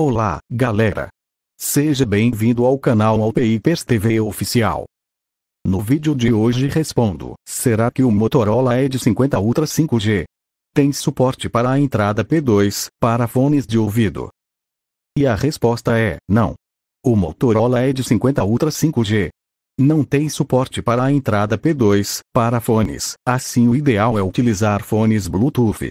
Olá, galera! Seja bem-vindo ao canal Alpipers TV Oficial. No vídeo de hoje respondo, será que o Motorola Edge 50 Ultra 5G tem suporte para a entrada P2 para fones de ouvido? E a resposta é, não. O Motorola Edge 50 Ultra 5G não tem suporte para a entrada P2 para fones, assim o ideal é utilizar fones Bluetooth.